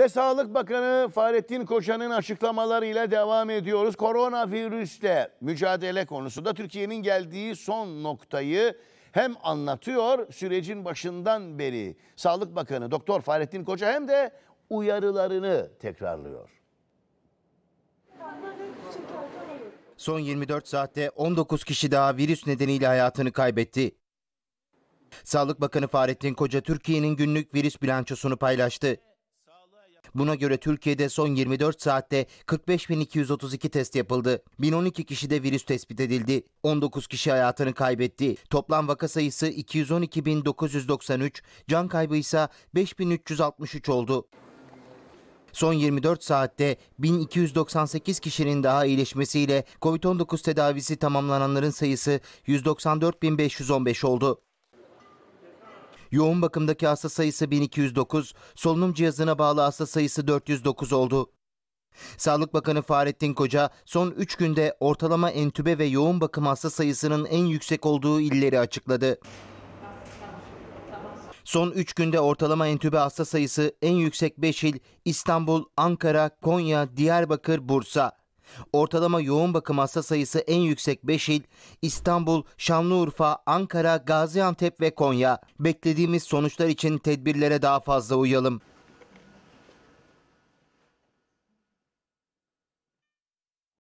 Ve Sağlık Bakanı Fahrettin Koçan'ın açıklamalarıyla devam ediyoruz. Koronavirüsle mücadele konusunda Türkiye'nin geldiği son noktayı hem anlatıyor sürecin başından beri Sağlık Bakanı Doktor Fahrettin Koca hem de uyarılarını tekrarlıyor. Son 24 saatte 19 kişi daha virüs nedeniyle hayatını kaybetti. Sağlık Bakanı Fahrettin Koca Türkiye'nin günlük virüs bilançosunu paylaştı. Buna göre Türkiye'de son 24 saatte 45.232 test yapıldı. 1012 kişide virüs tespit edildi. 19 kişi hayatını kaybetti. Toplam vaka sayısı 212.993, can kaybı ise 5.363 oldu. Son 24 saatte 1298 kişinin daha iyileşmesiyle COVID-19 tedavisi tamamlananların sayısı 194.515 oldu. Yoğun bakımdaki hasta sayısı 1209, solunum cihazına bağlı hasta sayısı 409 oldu. Sağlık Bakanı Fahrettin Koca son 3 günde ortalama entübe ve yoğun bakım hasta sayısının en yüksek olduğu illeri açıkladı. Son 3 günde ortalama entübe hasta sayısı en yüksek 5 il İstanbul, Ankara, Konya, Diyarbakır, Bursa. Ortalama yoğun bakım hasta sayısı en yüksek 5 il İstanbul, Şanlıurfa, Ankara, Gaziantep ve Konya. Beklediğimiz sonuçlar için tedbirlere daha fazla uyalım.